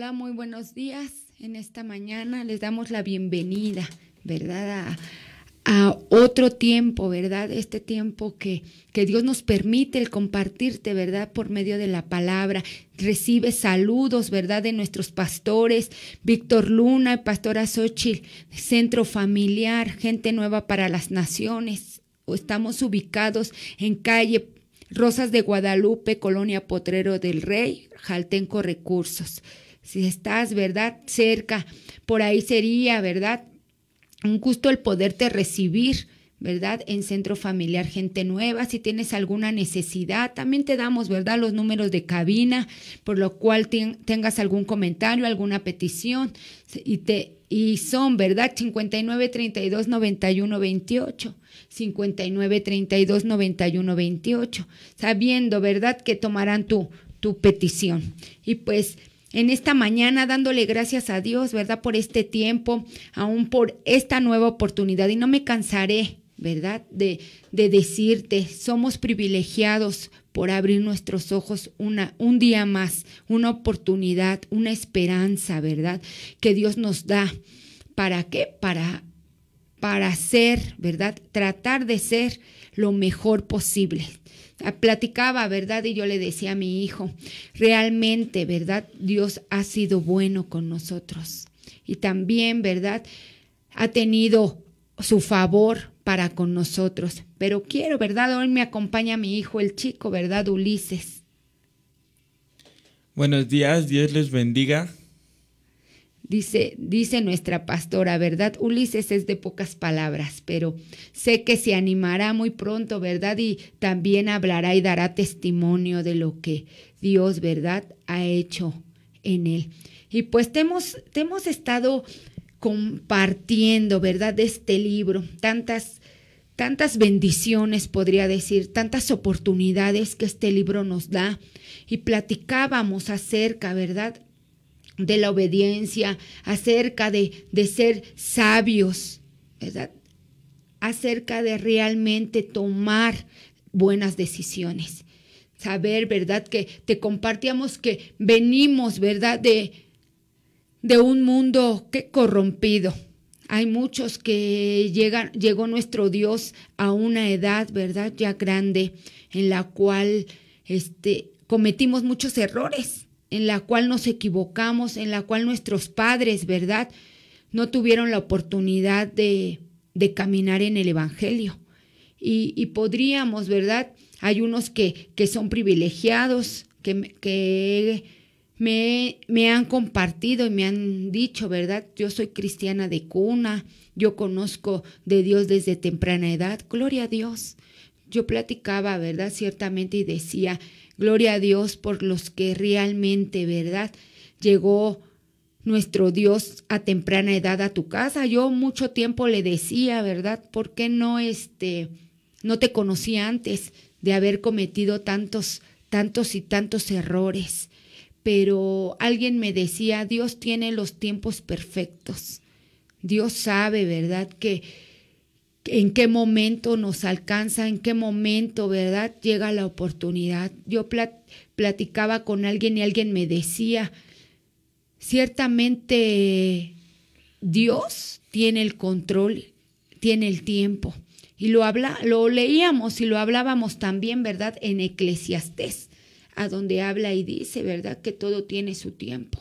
Hola, muy buenos días. En esta mañana les damos la bienvenida, ¿verdad? A, otro tiempo, ¿verdad? Este tiempo que, que, Dios nos permite el compartirte, ¿verdad? Por medio de la palabra. Recibe saludos, ¿verdad? De nuestros pastores, Víctor Luna, y Pastora Xochitl, Centro Familiar, Gente Nueva para las Naciones. Estamos ubicados en calle Rosas de Guadalupe, Colonia Potrero del Rey, Jaltenco Recursos si estás, ¿verdad? Cerca, por ahí sería, ¿verdad? Un gusto el poderte recibir. ¿Verdad? En Centro Familiar Gente Nueva, si tienes alguna necesidad, también te damos, ¿verdad? Los números de cabina, por lo cual tengas algún comentario, alguna petición, y te y son, ¿verdad? 59 32 91 28. 59 32 91 28. Sabiendo, ¿verdad?, que tomarán tu, tu petición. Y pues en esta mañana dándole gracias a Dios, ¿verdad? Por este tiempo, aún por esta nueva oportunidad. Y no me cansaré, ¿verdad? De, decirte, somos privilegiados por abrir nuestros ojos un día más, una oportunidad, una esperanza, ¿verdad? Que Dios nos da. ¿Para qué? Para, para ser, ¿verdad? Tratar de ser lo mejor posible, platicaba, ¿verdad? Y yo le decía a mi hijo, realmente, ¿verdad? Dios ha sido bueno con nosotros. Y también, ¿verdad? Ha tenido su favor para con nosotros. Pero quiero, ¿verdad? Hoy me acompaña mi hijo, el chico, ¿verdad? Ulises. Buenos días, Dios les bendiga. Dice, dice nuestra pastora, ¿verdad? Ulises es de pocas palabras, pero sé que se animará muy pronto, ¿verdad? Y también hablará y dará testimonio de lo que Dios, ¿verdad?, ha hecho en él. Y pues te hemos, estado compartiendo, ¿verdad?, de este libro, tantas, tantas bendiciones, podría decir, tantas oportunidades que este libro nos da. Y platicábamos acerca, ¿verdad?, de la obediencia, acerca de, ser sabios, ¿verdad? acerca de realmente tomar buenas decisiones. Saber, ¿verdad? Que te compartíamos que venimos, ¿verdad? De, de un mundo que corrompido. Hay muchos que llegan, llegó nuestro Dios a una edad, ¿verdad? Ya grande, en la cual este, cometimos muchos errores en la cual nos equivocamos, en la cual nuestros padres, ¿verdad? No tuvieron la oportunidad de, de caminar en el Evangelio. Y, y, podríamos, ¿verdad? Hay unos que, que son privilegiados, que, que me, me, han compartido y me han dicho, ¿verdad? Yo soy cristiana de cuna, yo conozco de Dios desde temprana edad, gloria a Dios. Yo platicaba, ¿verdad? Ciertamente y decía, Gloria a Dios por los que realmente, ¿verdad? Llegó nuestro Dios a temprana edad a tu casa. Yo mucho tiempo le decía, ¿verdad? ¿Por qué no este no te conocí antes de haber cometido tantos tantos y tantos errores? Pero alguien me decía, Dios tiene los tiempos perfectos. Dios sabe, ¿verdad? Que en qué momento nos alcanza, en qué momento, ¿verdad? Llega la oportunidad. Yo platicaba con alguien y alguien me decía, ciertamente Dios tiene el control, tiene el tiempo. Y lo, habla, lo leíamos y lo hablábamos también, ¿verdad? En Eclesiastés, a donde habla y dice, ¿verdad? Que todo tiene su tiempo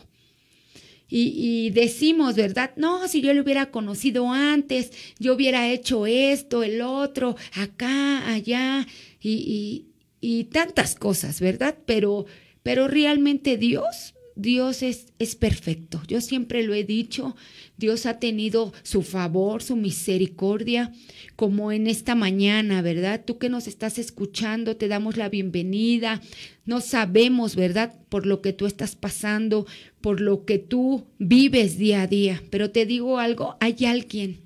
y, y, decimos, ¿verdad? No, si yo lo hubiera conocido antes, yo hubiera hecho esto, el otro, acá, allá, y, y, y tantas cosas, ¿verdad? Pero, pero realmente Dios, Dios es, es perfecto. Yo siempre lo he dicho, Dios ha tenido su favor, su misericordia, como en esta mañana, ¿verdad? Tú que nos estás escuchando, te damos la bienvenida. No sabemos, ¿verdad?, por lo que tú estás pasando, por lo que tú vives día a día. Pero te digo algo, hay alguien,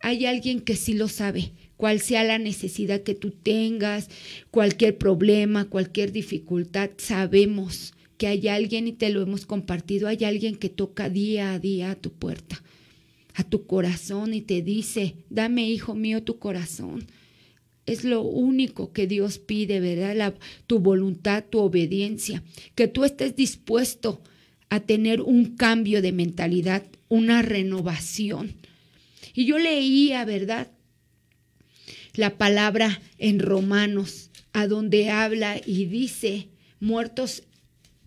hay alguien que sí lo sabe cual sea la necesidad que tú tengas, cualquier problema, cualquier dificultad, sabemos que hay alguien y te lo hemos compartido, hay alguien que toca día a día a tu puerta a tu corazón y te dice, dame, hijo mío, tu corazón. Es lo único que Dios pide, ¿verdad? tu voluntad, tu obediencia, que tú estés dispuesto a tener un cambio de mentalidad, una renovación. Y yo leía, ¿verdad? La palabra en Romanos, a donde habla y dice, muertos,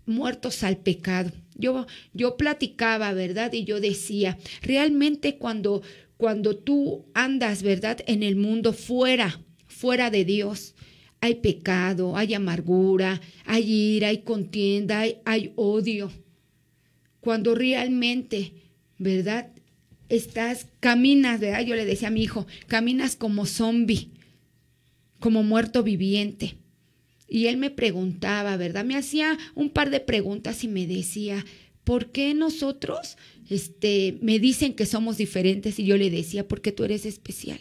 muertos al pecado yo, platicaba, ¿verdad? Y yo decía, realmente cuando, cuando tú andas, ¿verdad? En el mundo fuera, fuera de Dios, hay pecado, hay amargura, hay ira, hay contienda, hay, hay odio. Cuando realmente, ¿verdad? Estás, caminas, ¿verdad? Yo le decía a mi hijo, caminas como zombie, como muerto viviente y él me preguntaba, ¿verdad? Me hacía un par de preguntas y me decía, ¿por qué nosotros este, me dicen que somos diferentes? Y yo le decía, porque tú eres especial.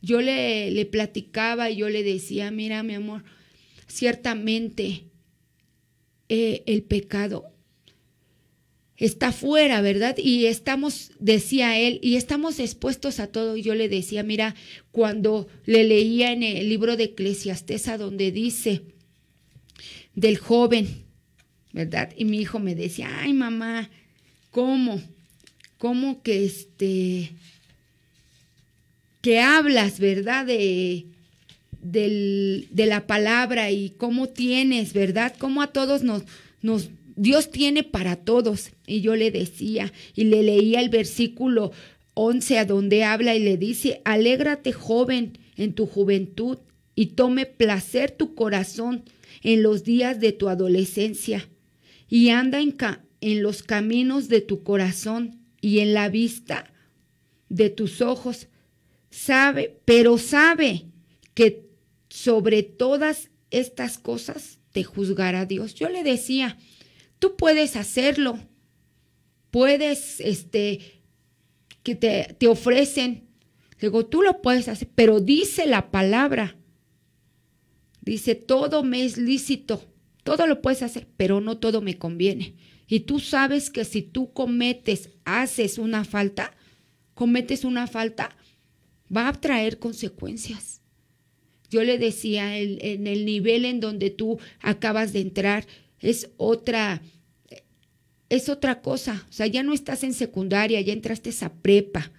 Yo le, platicaba y yo le decía, mira mi amor, ciertamente eh, el pecado está fuera, ¿verdad? Y estamos, decía él, y estamos expuestos a todo. Y yo le decía, mira, cuando le leía en el libro de a donde dice del joven, ¿verdad? Y mi hijo me decía, ay mamá, ¿cómo? ¿Cómo que este, que hablas, ¿verdad? De, de la palabra y cómo tienes, ¿verdad? Cómo a todos nos, Dios tiene para todos y yo le decía y le leía el versículo 11 a donde habla y le dice, alégrate joven en tu juventud y tome placer tu corazón en los días de tu adolescencia y anda en, en los caminos de tu corazón y en la vista de tus ojos. Sabe, pero sabe que sobre todas estas cosas te juzgará Dios. Yo le decía, tú puedes hacerlo, puedes, este, que te, te ofrecen. Digo, tú lo puedes hacer, pero dice la palabra. Dice, todo me es lícito, todo lo puedes hacer, pero no todo me conviene. Y tú sabes que si tú cometes, haces una falta, cometes una falta, va a traer consecuencias. Yo le decía, en el nivel en donde tú acabas de entrar, es otra, es otra cosa. O sea, ya no estás en secundaria, ya entraste a prepa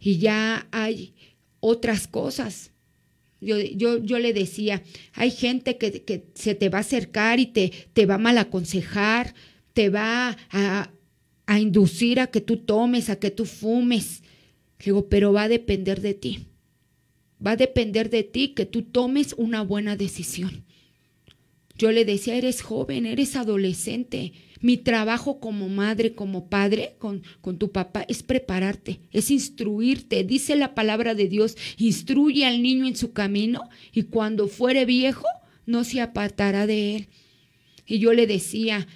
y ya hay otras cosas. Yo, yo, yo le decía, hay gente que, que, se te va a acercar y te, te va a mal aconsejar, te va a, a inducir a que tú tomes, a que tú fumes. digo, pero va a depender de ti. Va a depender de ti que tú tomes una buena decisión. Yo le decía, eres joven, eres adolescente mi trabajo como madre, como padre, con, con tu papá, es prepararte, es instruirte. Dice la palabra de Dios, instruye al niño en su camino y cuando fuere viejo, no se apartará de él. Y yo le decía,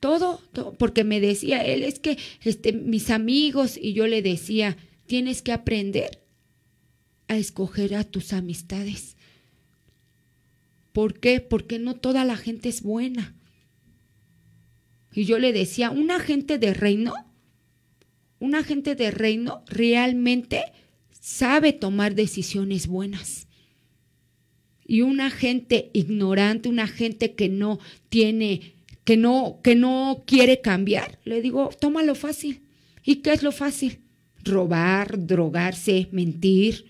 todo, porque me decía él, es que este, mis amigos, y yo le decía, tienes que aprender a escoger a tus amistades. ¿Por qué? Porque no toda la gente es buena. Y yo le decía, un agente de reino, un agente de reino realmente sabe tomar decisiones buenas. Y un agente ignorante, un agente que no tiene, que no, que no quiere cambiar, le digo, tómalo fácil. ¿Y qué es lo fácil? Robar, drogarse, mentir.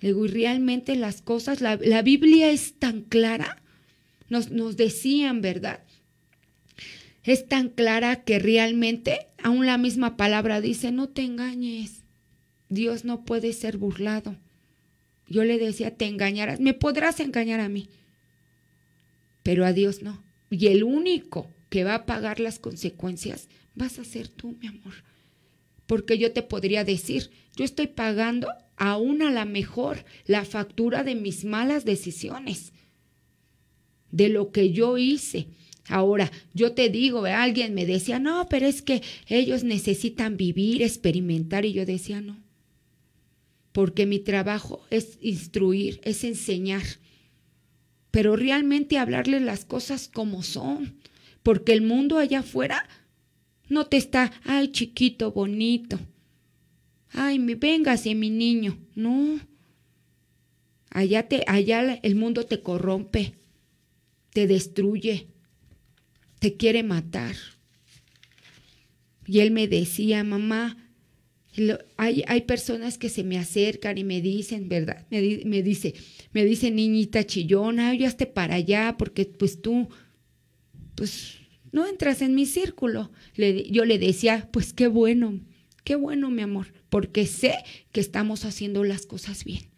Le digo, y realmente las cosas, la, Biblia es tan clara. Nos, nos decían, ¿verdad? es tan clara que realmente aún la misma palabra dice, no te engañes, Dios no puede ser burlado. Yo le decía, te engañarás, me podrás engañar a mí, pero a Dios no. Y el único que va a pagar las consecuencias vas a ser tú, mi amor. Porque yo te podría decir, yo estoy pagando aún a la mejor la factura de mis malas decisiones, de lo que yo hice, Ahora, yo te digo, alguien me decía, no, pero es que ellos necesitan vivir, experimentar, y yo decía, no, porque mi trabajo es instruir, es enseñar, pero realmente hablarles las cosas como son, porque el mundo allá afuera no te está, ay, chiquito, bonito, ay, mi, véngase, mi niño, no. Allá, te, allá el mundo te corrompe, te destruye, te quiere matar. Y él me decía, mamá, hay, hay, personas que se me acercan y me dicen, ¿verdad? Me, dice, me dice niñita chillona, yo esté para allá porque pues tú, pues no entras en mi círculo. yo le decía, pues qué bueno, qué bueno mi amor, porque sé que estamos haciendo las cosas bien,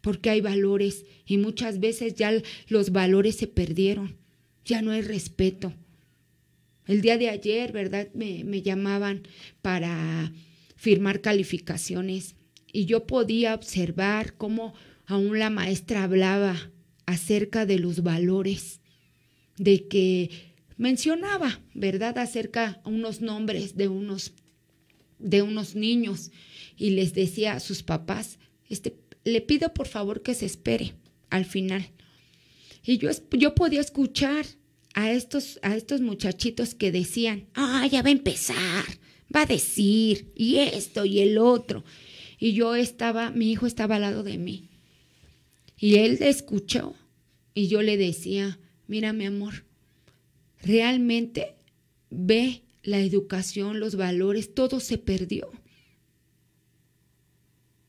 porque hay valores y muchas veces ya los valores se perdieron, ya no hay respeto el día de ayer, ¿verdad? Me, llamaban para firmar calificaciones y yo podía observar cómo aún la maestra hablaba acerca de los valores, de que mencionaba, ¿verdad?, acerca unos nombres de unos de unos niños y les decía a sus papás, este le pido por favor que se espere al final. Y yo yo podía escuchar a estos, a estos muchachitos que decían, ah, ya va a empezar, va a decir, y esto y el otro. Y yo estaba, mi hijo estaba al lado de mí. Y él escuchó y yo le decía, mira mi amor, realmente ve la educación, los valores, todo se perdió.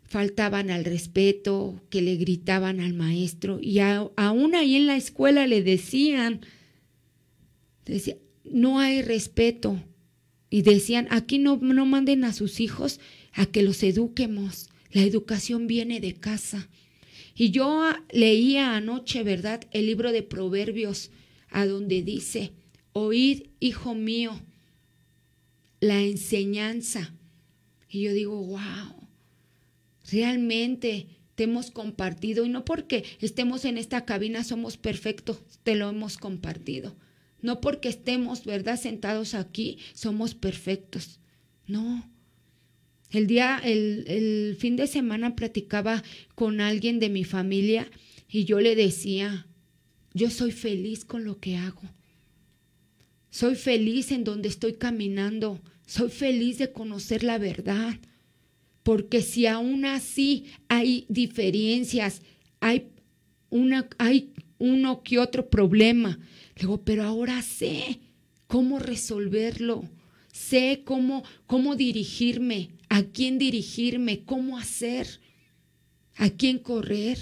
Faltaban al respeto, que le gritaban al maestro y aún ahí en la escuela le decían, Decía, no hay respeto. Y decían, aquí no, no manden a sus hijos a que los eduquemos. La educación viene de casa. Y yo ah, leía anoche, ¿verdad?, el libro de Proverbios, a donde dice, oíd, hijo mío, la enseñanza. Y yo digo, wow, realmente te hemos compartido, y no porque estemos en esta cabina somos perfectos, te lo hemos compartido. No porque estemos, ¿verdad?, sentados aquí, somos perfectos. No. El día, el, fin de semana platicaba con alguien de mi familia y yo le decía, yo soy feliz con lo que hago. Soy feliz en donde estoy caminando. Soy feliz de conocer la verdad. Porque si aún así hay diferencias, hay, una, hay uno que otro problema, digo, pero ahora sé cómo resolverlo, sé cómo, cómo dirigirme, a quién dirigirme, cómo hacer, a quién correr.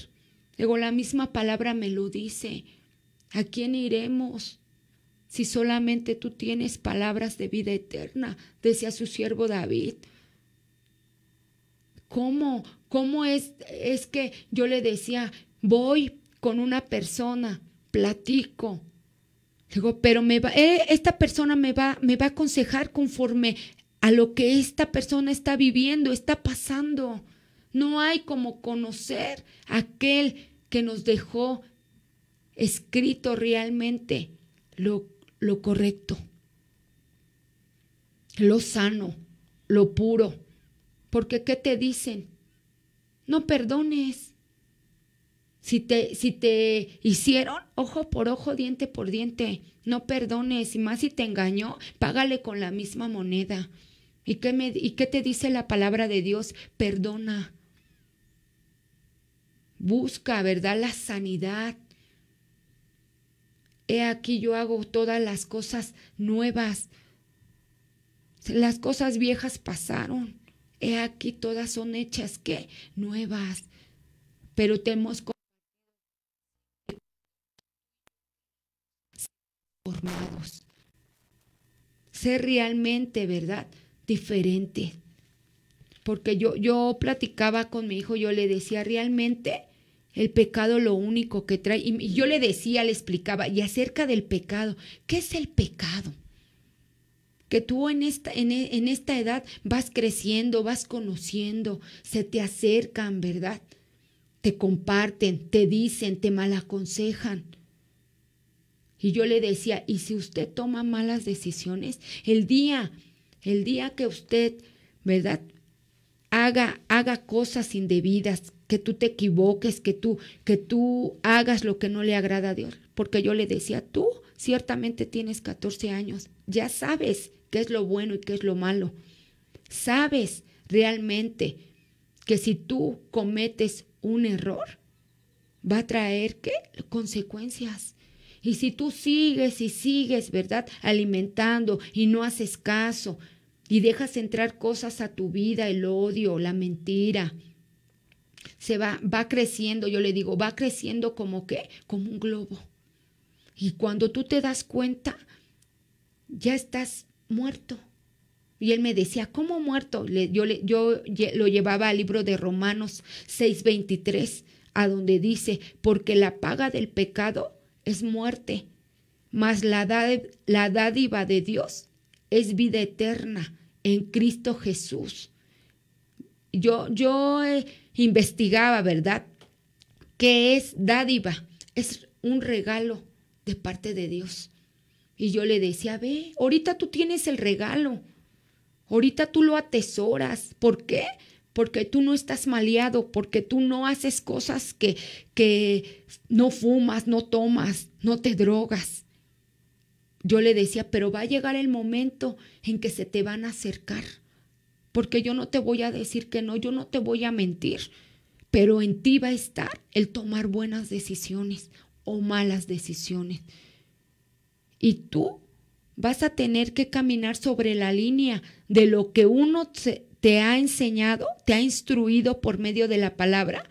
Le digo, la misma palabra me lo dice. ¿A quién iremos? Si solamente tú tienes palabras de vida eterna, decía su siervo David. ¿Cómo? ¿Cómo es, es que yo le decía, voy con una persona, platico, Digo, pero me eh, esta persona me va, me va a aconsejar conforme a lo que esta persona está viviendo, está pasando. No hay como conocer aquel que nos dejó escrito realmente lo, lo correcto, lo sano, lo puro. Porque ¿qué te dicen? No perdones. Si te, si te hicieron ojo por ojo, diente por diente, no perdones. Y más si te engañó, págale con la misma moneda. ¿Y qué, me, ¿Y te dice la palabra de Dios? Perdona. Busca, ¿verdad? La sanidad. He aquí yo hago todas las cosas nuevas. Las cosas viejas pasaron. He aquí todas son hechas ¿qué? nuevas. Pero te formados, Ser realmente, ¿verdad? Diferente. Porque yo, yo platicaba con mi hijo, yo le decía realmente el pecado lo único que trae. Y yo le decía, le explicaba, y acerca del pecado, ¿qué es el pecado? que tú en esta, en, en, esta edad vas creciendo, vas conociendo, se te acercan, ¿verdad? Te comparten, te dicen, te malaconsejan. Y yo le decía, y si usted toma malas decisiones, el día, el día que usted, ¿verdad? Haga, haga cosas indebidas, que tú te equivoques, que tú, que tú hagas lo que no le agrada a Dios. Porque yo le decía, tú ciertamente tienes 14 años, ya sabes qué es lo bueno y qué es lo malo. Sabes realmente que si tú cometes un error, va a traer qué? Consecuencias. Y si tú sigues y sigues, ¿verdad? Alimentando y no haces caso y dejas entrar cosas a tu vida, el odio, la mentira, se va, va creciendo, yo le digo, va creciendo como qué, como un globo. Y cuando tú te das cuenta, ya estás muerto. Y él me decía, ¿cómo muerto? yo, yo lo llevaba al libro de Romanos 6:23, a donde dice, porque la paga del pecado es muerte, mas la, dádiva de Dios es vida eterna en Cristo Jesús. Yo, yo eh, investigaba, ¿verdad? ¿Qué es dádiva? Es un regalo de parte de Dios. Y yo le decía, ve, ahorita tú tienes el regalo, ahorita tú lo atesoras. ¿Por qué? porque tú no estás maleado, porque tú no haces cosas que, que no fumas, no tomas, no te drogas. Yo le decía, pero va a llegar el momento en que se te van a acercar, porque yo no te voy a decir que no, yo no te voy a mentir, pero en ti va a estar el tomar buenas decisiones o malas decisiones. Y tú vas a tener que caminar sobre la línea de lo que uno se, te ha enseñado, te ha instruido por medio de la palabra,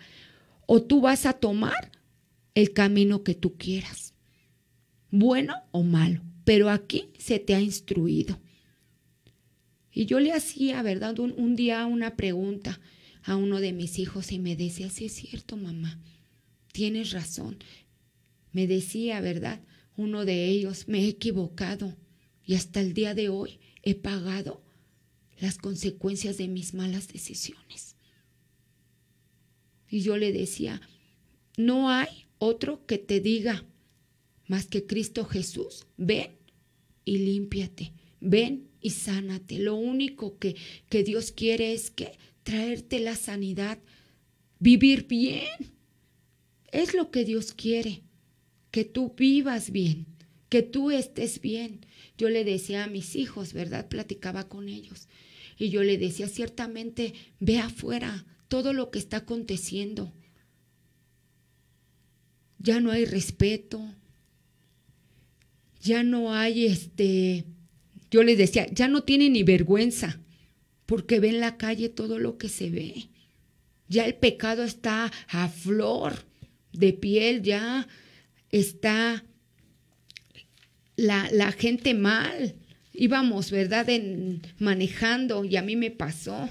o tú vas a tomar el camino que tú quieras, bueno o malo, pero aquí se te ha instruido. Y yo le hacía, ¿verdad? Un, día una pregunta a uno de mis hijos y me decía, sí es cierto, mamá, tienes razón. Me decía, ¿verdad? Uno de ellos, me he equivocado y hasta el día de hoy he pagado las consecuencias de mis malas decisiones. Y yo le decía, no hay otro que te diga más que Cristo Jesús, ven y límpiate, ven y sánate. Lo único que, que Dios quiere es que traerte la sanidad, vivir bien. Es lo que Dios quiere, que tú vivas bien, que tú estés bien. Yo le decía a mis hijos, ¿verdad? Platicaba con ellos. Y yo le decía, ciertamente, ve afuera todo lo que está aconteciendo. Ya no hay respeto. Ya no hay este, yo les decía, ya no tiene ni vergüenza, porque ve en la calle todo lo que se ve. Ya el pecado está a flor de piel, ya está la, la gente mal íbamos, ¿verdad?, en, manejando y a mí me pasó.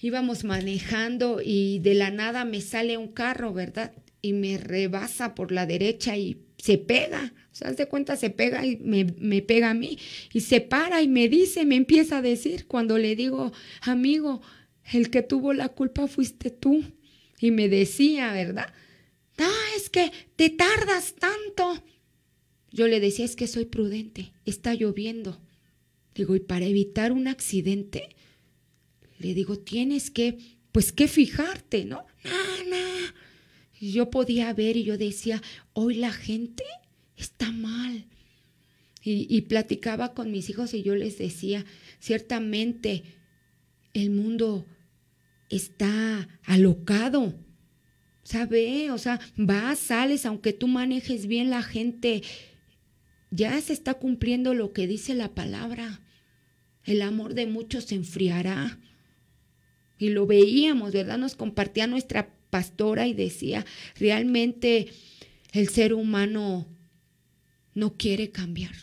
Íbamos manejando y de la nada me sale un carro, ¿verdad? Y me rebasa por la derecha y se pega. O sea, de cuenta, se pega y me, me pega a mí. Y se para y me dice, me empieza a decir, cuando le digo, amigo, el que tuvo la culpa fuiste tú. Y me decía, ¿verdad? No, es que te tardas tanto. Yo le decía, es que soy prudente, está lloviendo. Digo, y para evitar un accidente, le digo, tienes que, pues que fijarte, ¿no? No, no. yo podía ver y yo decía, hoy la gente está mal. Y, y platicaba con mis hijos y yo les decía, ciertamente el mundo está alocado, sabe, o sea, vas, sales, aunque tú manejes bien la gente, ya se está cumpliendo lo que dice la palabra el amor de muchos se enfriará. Y lo veíamos, ¿verdad? Nos compartía nuestra pastora y decía, realmente el ser humano no quiere cambiar.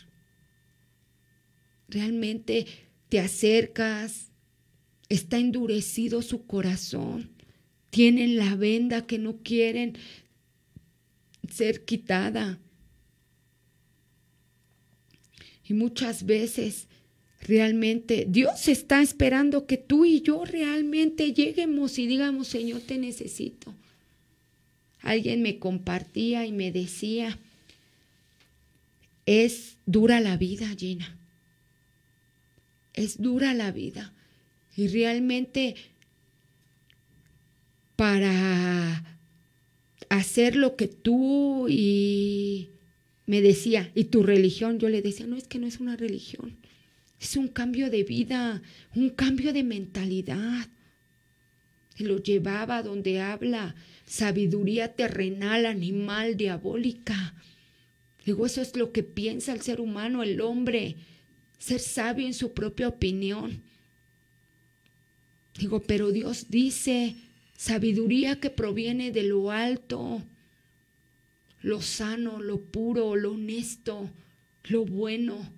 Realmente te acercas, está endurecido su corazón, tienen la venda que no quieren ser quitada. Y muchas veces Realmente Dios está esperando que tú y yo realmente lleguemos y digamos, Señor, te necesito. Alguien me compartía y me decía, es dura la vida, Gina. Es dura la vida. Y realmente para hacer lo que tú y me decía, y tu religión, yo le decía, no es que no es una religión. Es un cambio de vida, un cambio de mentalidad. Y lo llevaba donde habla sabiduría terrenal, animal, diabólica. Digo, eso es lo que piensa el ser humano, el hombre, ser sabio en su propia opinión. Digo, pero Dios dice, sabiduría que proviene de lo alto, lo sano, lo puro, lo honesto, lo bueno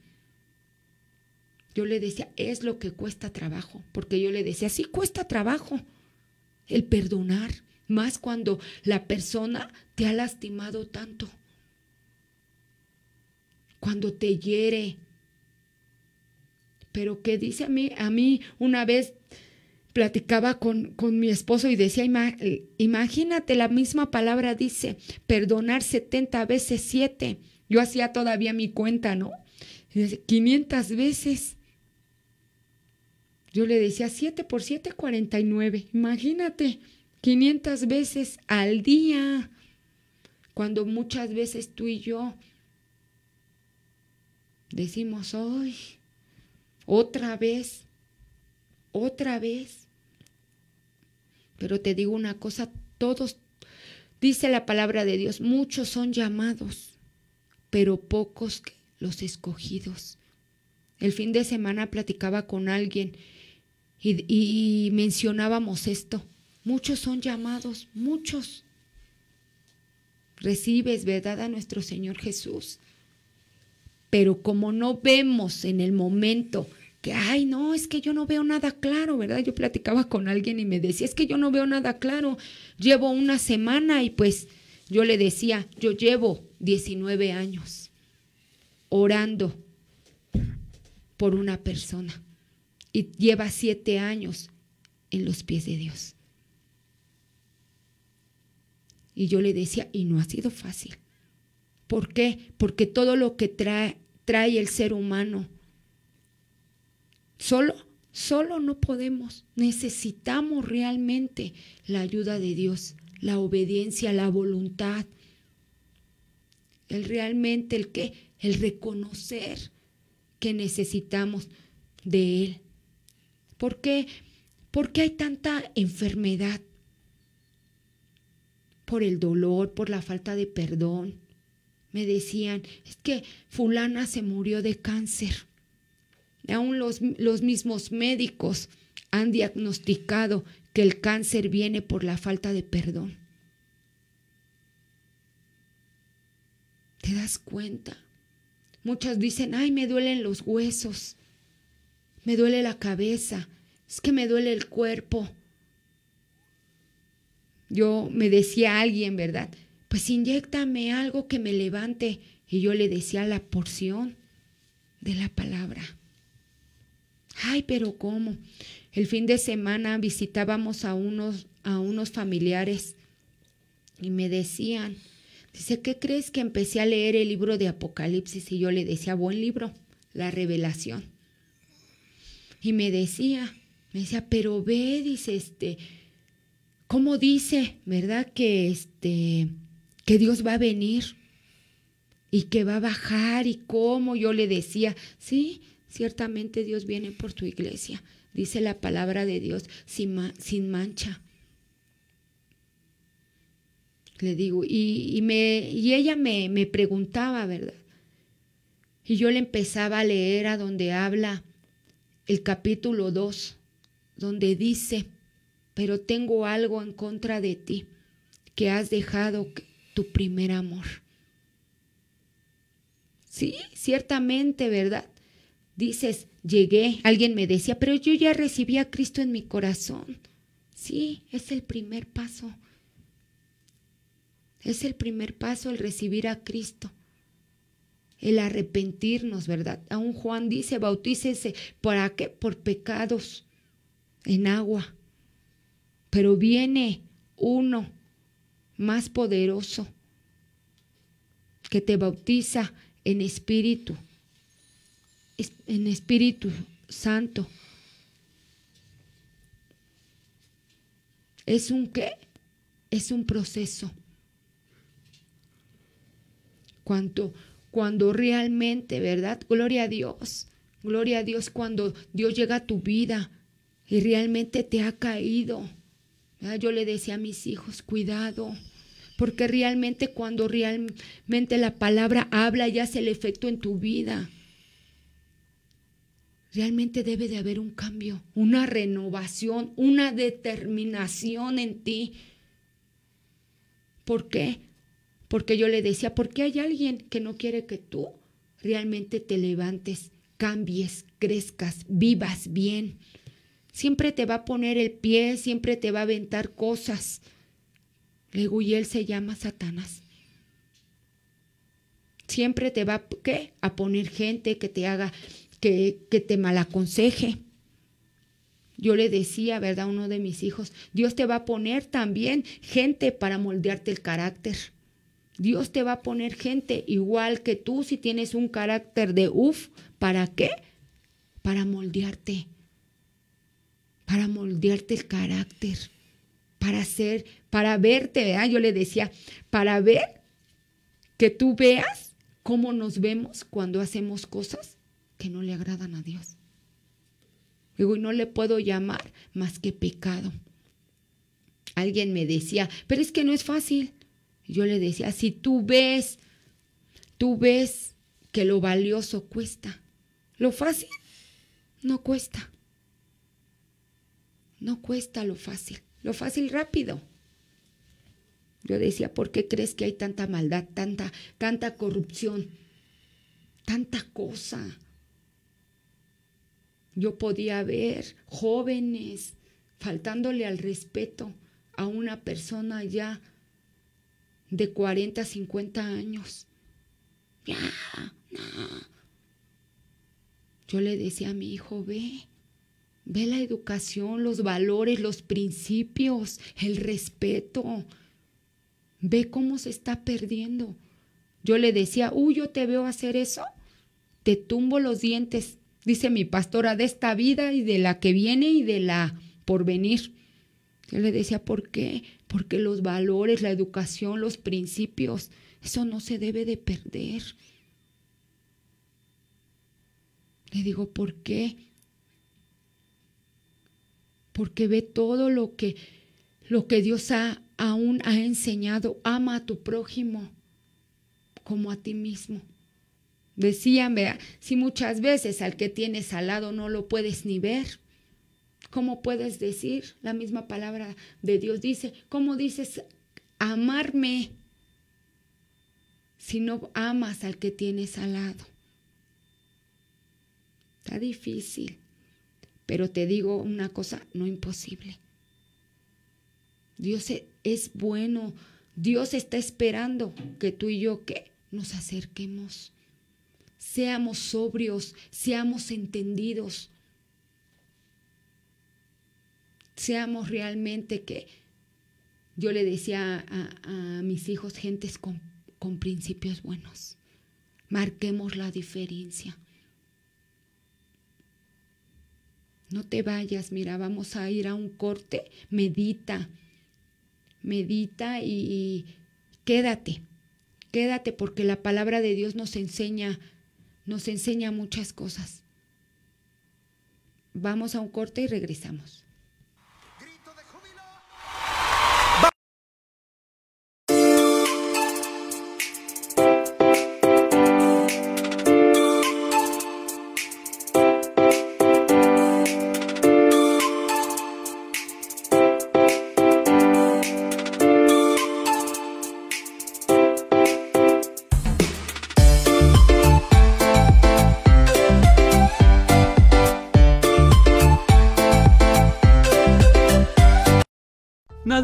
yo le decía, es lo que cuesta trabajo, porque yo le decía, sí cuesta trabajo el perdonar, más cuando la persona te ha lastimado tanto, cuando te hiere. Pero que dice a mí, a mí una vez platicaba con, con mi esposo y decía, imagínate, la misma palabra dice, perdonar 70 veces 7. Yo hacía todavía mi cuenta, ¿no? 500 veces. Yo le decía 7 por 7, 49. Imagínate, 500 veces al día, cuando muchas veces tú y yo decimos, hoy, otra vez, otra vez. Pero te digo una cosa, todos, dice la palabra de Dios, muchos son llamados, pero pocos los escogidos. El fin de semana platicaba con alguien y, mencionábamos esto. Muchos son llamados, muchos. Recibes, ¿verdad?, a nuestro Señor Jesús. Pero como no vemos en el momento que, ay, no, es que yo no veo nada claro, ¿verdad? Yo platicaba con alguien y me decía, es que yo no veo nada claro. Llevo una semana y pues yo le decía, yo llevo 19 años orando por una persona y lleva siete años en los pies de Dios. Y yo le decía, y no ha sido fácil. ¿Por qué? Porque todo lo que trae, trae el ser humano, solo, solo no podemos. Necesitamos realmente la ayuda de Dios, la obediencia, la voluntad, el realmente el qué? el reconocer que necesitamos de Él. ¿Por qué? hay tanta enfermedad? Por el dolor, por la falta de perdón. Me decían, es que fulana se murió de cáncer. Aún los, los mismos médicos han diagnosticado que el cáncer viene por la falta de perdón. ¿Te das cuenta? Muchas dicen, ay, me duelen los huesos me duele la cabeza, es que me duele el cuerpo. Yo me decía a alguien, ¿verdad? Pues inyectame algo que me levante. Y yo le decía la porción de la palabra. Ay, pero ¿cómo? El fin de semana visitábamos a unos, a unos familiares y me decían, dice, ¿qué crees que empecé a leer el libro de Apocalipsis? Y yo le decía, buen libro, la revelación. Y me decía, me decía, pero ve, dice, este, ¿cómo dice, verdad? Que este, que Dios va a venir y que va a bajar y cómo. Yo le decía, sí, ciertamente Dios viene por tu iglesia, dice la palabra de Dios, sin, sin mancha. Le digo, y, me, y ella me, me preguntaba, ¿verdad? Y yo le empezaba a leer a donde habla el capítulo 2, donde dice, pero tengo algo en contra de ti, que has dejado tu primer amor. Sí, ciertamente, ¿verdad? Dices, llegué, alguien me decía, pero yo ya recibí a Cristo en mi corazón. Sí, es el primer paso. Es el primer paso el recibir a Cristo el arrepentirnos, ¿verdad? Aún Juan dice, bautícese, ¿para qué? Por pecados, en agua. Pero viene uno más poderoso que te bautiza en espíritu, en espíritu santo. ¿Es un qué? Es un proceso. Cuanto cuando realmente, ¿verdad? Gloria a Dios. Gloria a Dios cuando Dios llega a tu vida y realmente te ha caído. Yo le decía a mis hijos, cuidado, porque realmente cuando realmente la palabra habla y hace el efecto en tu vida, realmente debe de haber un cambio, una renovación, una determinación en ti. ¿Por qué? porque yo le decía, ¿por qué hay alguien que no quiere que tú realmente te levantes, cambies, crezcas, vivas bien? Siempre te va a poner el pie, siempre te va a aventar cosas. Le y él se llama Satanás. Siempre te va ¿qué? a poner gente que te haga, que, que te malaconseje. Yo le decía, ¿verdad?, a uno de mis hijos, Dios te va a poner también gente para moldearte el carácter Dios te va a poner gente igual que tú si tienes un carácter de uf, ¿Para qué? Para moldearte. Para moldearte el carácter. Para ser, para verte, ¿verdad? Yo le decía, para ver que tú veas cómo nos vemos cuando hacemos cosas que no le agradan a Dios. Digo, y no le puedo llamar más que pecado. Alguien me decía, pero es que no es fácil yo le decía, si tú ves, tú ves que lo valioso cuesta, lo fácil no cuesta. No cuesta lo fácil, lo fácil rápido. Yo decía, ¿por qué crees que hay tanta maldad, tanta, tanta corrupción, tanta cosa? Yo podía ver jóvenes faltándole al respeto a una persona ya de 40 50 años. Ya, Yo le decía a mi hijo, ve, ve la educación, los valores, los principios, el respeto. Ve cómo se está perdiendo. Yo le decía, uy, yo te veo hacer eso, te tumbo los dientes, dice mi pastora, de esta vida y de la que viene y de la por venir. Yo le decía, ¿por qué? porque los valores, la educación, los principios, eso no se debe de perder. Le digo, ¿por qué? Porque ve todo lo que, lo que Dios ha, aún ha enseñado. Ama a tu prójimo como a ti mismo. Decían, vea, si muchas veces al que tienes al lado no lo puedes ni ver, ¿Cómo puedes decir? La misma palabra de Dios dice, ¿cómo dices amarme si no amas al que tienes al lado? Está difícil, pero te digo una cosa, no imposible. Dios e-, es bueno, Dios está esperando que tú y yo que nos acerquemos. Seamos sobrios, seamos entendidos seamos realmente que, yo le decía a, mis hijos, gentes con, principios buenos, marquemos la diferencia. No te vayas, mira, vamos a ir a un corte, medita, medita y, y, quédate, quédate porque la palabra de Dios nos enseña, nos enseña muchas cosas. Vamos a un corte y regresamos.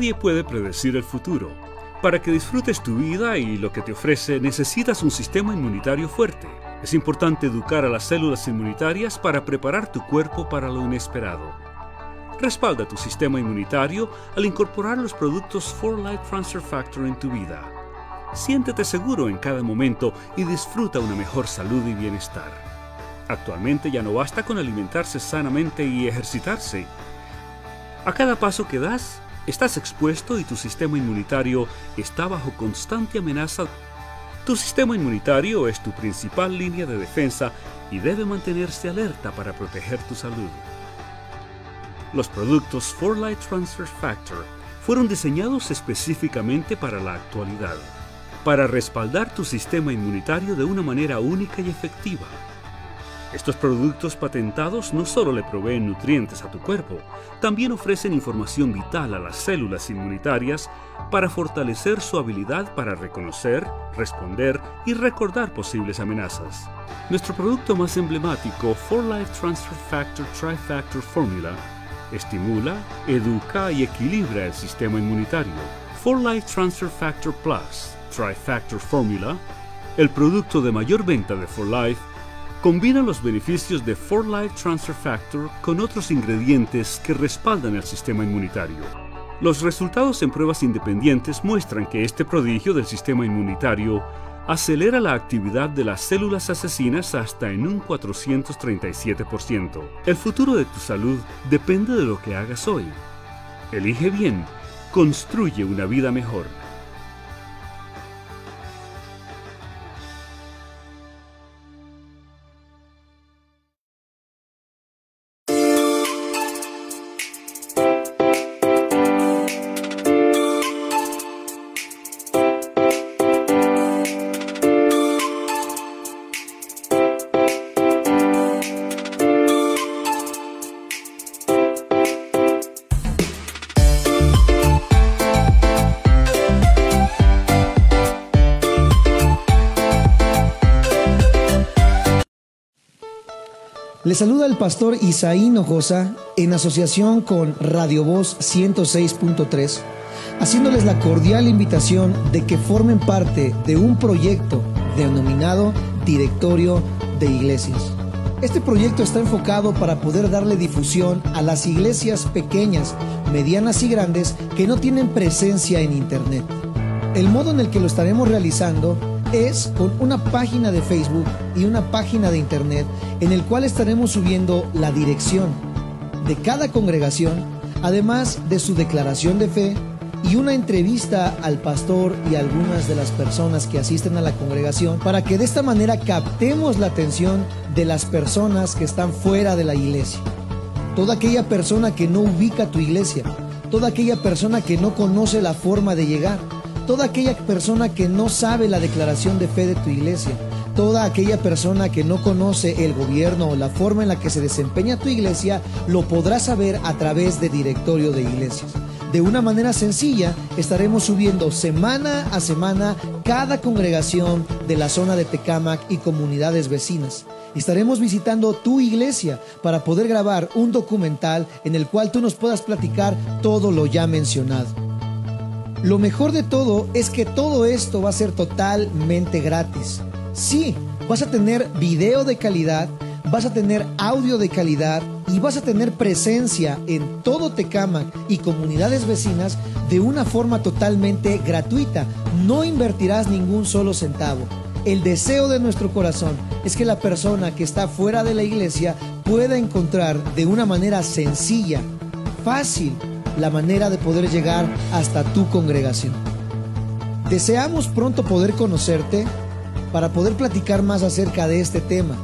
Nadie puede predecir el futuro. Para que disfrutes tu vida y lo que te ofrece, necesitas un sistema inmunitario fuerte. Es importante educar a las células inmunitarias para preparar tu cuerpo para lo inesperado. Respalda tu sistema inmunitario al incorporar los productos For life Transfer Factor en tu vida. Siéntete seguro en cada momento y disfruta una mejor salud y bienestar. Actualmente ya no basta con alimentarse sanamente y ejercitarse. A cada paso que das, Estás expuesto y tu sistema inmunitario está bajo constante amenaza. Tu sistema inmunitario es tu principal línea de defensa y debe mantenerse alerta para proteger tu salud. Los productos 4Light Transfer Factor fueron diseñados específicamente para la actualidad, para respaldar tu sistema inmunitario de una manera única y efectiva. Estos productos patentados no solo le proveen nutrientes a tu cuerpo, también ofrecen información vital a las células inmunitarias para fortalecer su habilidad para reconocer, responder y recordar posibles amenazas. Nuestro producto más emblemático, 4Life Transfer Factor Tri-Factor Formula, estimula, educa y equilibra el sistema inmunitario. 4Life Transfer Factor Plus, Tri-Factor Formula, el producto de mayor venta de 4Life, combina los beneficios de 4-Life Transfer Factor con otros ingredientes que respaldan el sistema inmunitario. Los resultados en pruebas independientes muestran que este prodigio del sistema inmunitario acelera la actividad de las células asesinas hasta en un 437%. El futuro de tu salud depende de lo que hagas hoy. Elige bien, construye una vida mejor. Le saluda el pastor Isaí Ojosa en asociación con Radio Voz 106.3, haciéndoles la cordial invitación de que formen parte de un proyecto denominado Directorio de Iglesias. Este proyecto está enfocado para poder darle difusión a las iglesias pequeñas, medianas y grandes que no tienen presencia en Internet. El modo en el que lo estaremos realizando es con una página de Facebook y una página de Internet en el cual estaremos subiendo la dirección de cada congregación, además de su declaración de fe y una entrevista al pastor y algunas de las personas que asisten a la congregación para que de esta manera captemos la atención de las personas que están fuera de la iglesia. Toda aquella persona que no ubica tu iglesia, toda aquella persona que no conoce la forma de llegar toda aquella persona que no sabe la declaración de fe de tu iglesia, toda aquella persona que no conoce el gobierno o la forma en la que se desempeña tu iglesia, lo podrá saber a través de directorio de iglesias. De una manera sencilla, estaremos subiendo semana a semana cada congregación de la zona de Tecámac y comunidades vecinas. Estaremos visitando tu iglesia para poder grabar un documental en el cual tú nos puedas platicar todo lo ya mencionado. Lo mejor de todo es que todo esto va a ser totalmente gratis. Sí, vas a tener video de calidad, vas a tener audio de calidad y vas a tener presencia en todo Tecama y comunidades vecinas de una forma totalmente gratuita. No invertirás ningún solo centavo. El deseo de nuestro corazón es que la persona que está fuera de la iglesia pueda encontrar de una manera sencilla, fácil, la manera de poder llegar hasta tu congregación. Deseamos pronto poder conocerte para poder platicar más acerca de este tema,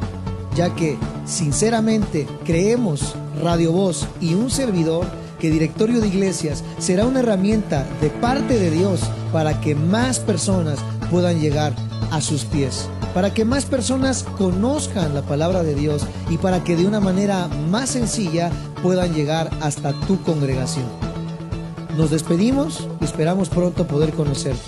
ya que sinceramente creemos Radio Voz y un servidor que Directorio de Iglesias será una herramienta de parte de Dios para que más personas puedan llegar a sus pies para que más personas conozcan la palabra de Dios y para que de una manera más sencilla puedan llegar hasta tu congregación. Nos despedimos y esperamos pronto poder conocerte.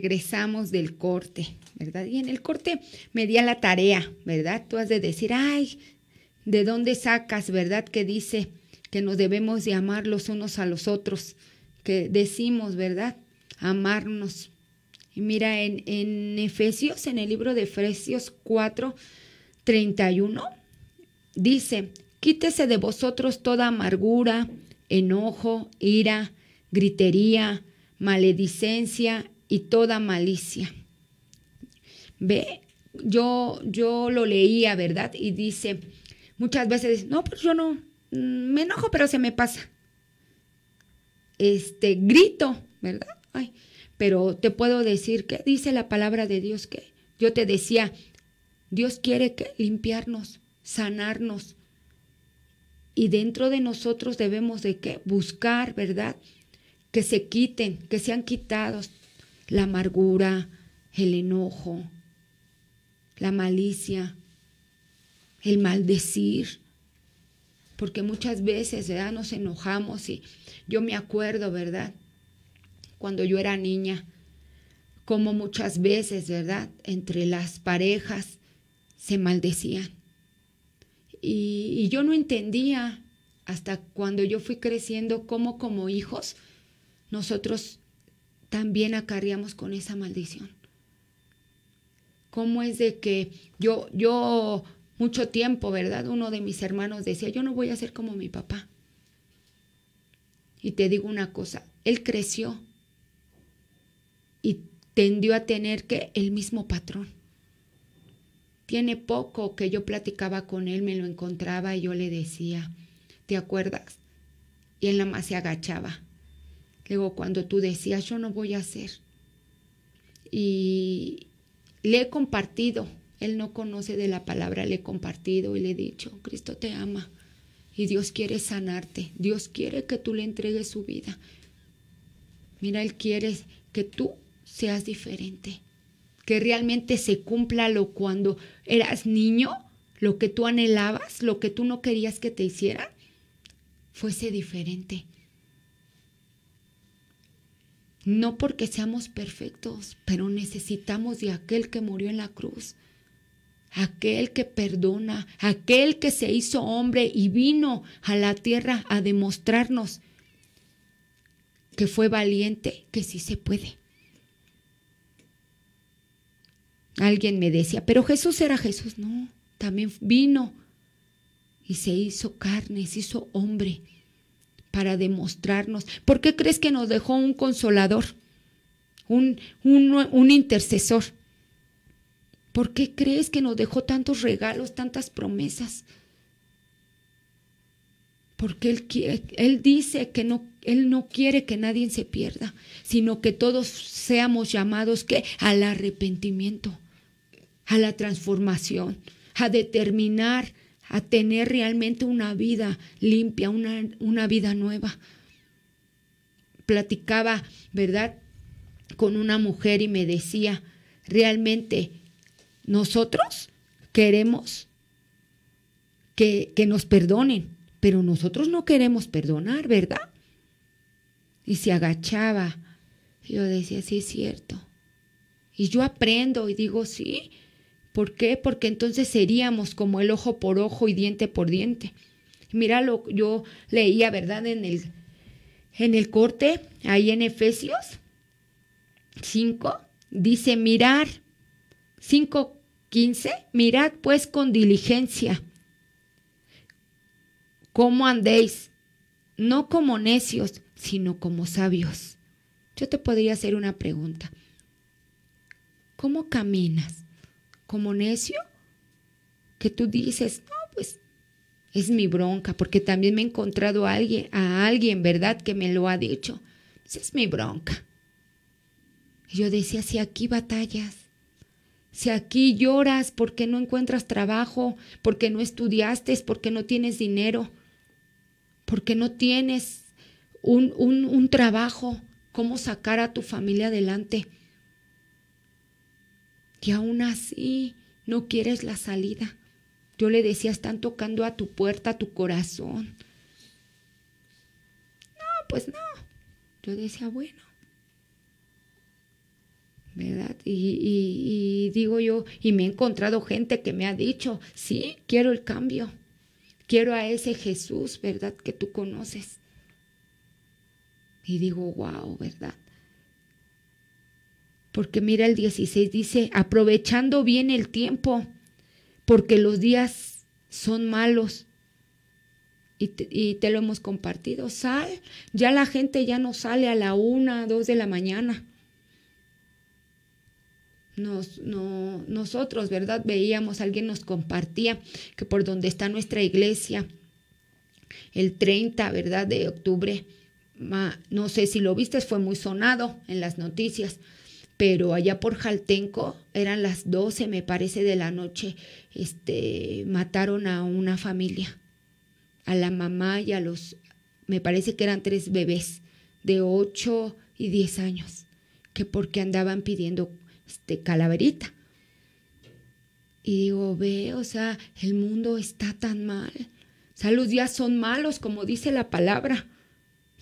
regresamos del corte, ¿verdad? Y en el corte me di la tarea, ¿verdad? Tú has de decir, ay, ¿de dónde sacas, verdad? Que dice que nos debemos de amar los unos a los otros, que decimos, ¿verdad? Amarnos. Y mira, en, en Efesios, en el libro de Efesios 4, 31, dice, quítese de vosotros toda amargura, enojo, ira, gritería, maledicencia y toda malicia. Ve, yo, yo lo leía, ¿verdad? Y dice, muchas veces, no, pues yo no, mm, me enojo, pero se me pasa. Este, grito, ¿verdad? Ay, pero te puedo decir que dice la palabra de Dios que yo te decía, Dios quiere que limpiarnos, sanarnos. Y dentro de nosotros debemos de qué? Buscar, ¿verdad? Que se quiten, que sean quitados la amargura, el enojo, la malicia, el maldecir. Porque muchas veces, ¿verdad? Nos enojamos y yo me acuerdo, ¿verdad? Cuando yo era niña, como muchas veces, ¿verdad? Entre las parejas se maldecían. Y, y, yo no entendía hasta cuando yo fui creciendo cómo como hijos nosotros también acarriamos con esa maldición. ¿Cómo es de que yo, yo mucho tiempo, ¿verdad? Uno de mis hermanos decía, yo no voy a ser como mi papá. Y te digo una cosa, él creció y tendió a tener que el mismo patrón. Tiene poco que yo platicaba con él, me lo encontraba y yo le decía, ¿te acuerdas? Y él nada más se agachaba digo, cuando tú decías, yo no voy a hacer. Y le he compartido, él no conoce de la palabra, le he compartido y le he dicho, Cristo te ama y Dios quiere sanarte, Dios quiere que tú le entregues su vida. Mira, Él quiere que tú seas diferente, que realmente se cumpla lo cuando eras niño, lo que tú anhelabas, lo que tú no querías que te hiciera, fuese diferente. No porque seamos perfectos, pero necesitamos de aquel que murió en la cruz, aquel que perdona, aquel que se hizo hombre y vino a la tierra a demostrarnos que fue valiente, que sí se puede. Alguien me decía, pero Jesús era Jesús. No, también vino y se hizo carne, se hizo hombre para demostrarnos. ¿Por qué crees que nos dejó un consolador, un, un, intercesor? ¿Por qué crees que nos dejó tantos regalos, tantas promesas? Porque él, él dice que no, Él no quiere que nadie se pierda, sino que todos seamos llamados que al arrepentimiento, a la transformación, a determinar a tener realmente una vida limpia, una, una vida nueva. Platicaba, ¿verdad?, con una mujer y me decía, realmente nosotros queremos que, que, nos perdonen, pero nosotros no queremos perdonar, ¿verdad? Y se agachaba. Yo decía, sí, es cierto. Y yo aprendo y digo, sí, ¿Por qué? Porque entonces seríamos como el ojo por ojo y diente por diente. Mira lo yo leía, ¿verdad? En el, en el corte, ahí en Efesios 5, dice mirar. 5.15, mirad pues con diligencia cómo andéis, no como necios, sino como sabios. Yo te podría hacer una pregunta. ¿Cómo caminas? como necio, que tú dices, no, pues es mi bronca, porque también me he encontrado a alguien, a alguien, ¿verdad?, que me lo ha dicho. es mi bronca. Y yo decía, si aquí batallas, si aquí lloras porque no encuentras trabajo, porque no estudiaste, porque no tienes dinero, porque no tienes un, un, un trabajo, cómo sacar a tu familia adelante que aún así no quieres la salida. Yo le decía, están tocando a tu puerta, a tu corazón. No, pues no. Yo decía, bueno. ¿Verdad? y digo yo, y me he encontrado gente que me ha dicho, sí, quiero el cambio. Quiero a ese Jesús, ¿verdad? Que tú conoces. Y digo, wow, ¿verdad? Porque mira el 16 dice, aprovechando bien el tiempo, porque los días son malos. Y te, lo hemos compartido. Sal, ya la gente ya no sale a la una, dos de la mañana. no, nosotros, ¿verdad? Veíamos, alguien nos compartía que por donde está nuestra iglesia, el 30, ¿verdad? De octubre, no sé si lo viste, fue muy sonado en las noticias pero allá por Jaltenco, eran las 12, me parece, de la noche, este, mataron a una familia, a la mamá y a los, me parece que eran tres bebés de 8 y 10 años, que porque andaban pidiendo este, calaverita. Y digo, ve, o sea, el mundo está tan mal. O sea, los días son malos, como dice la palabra.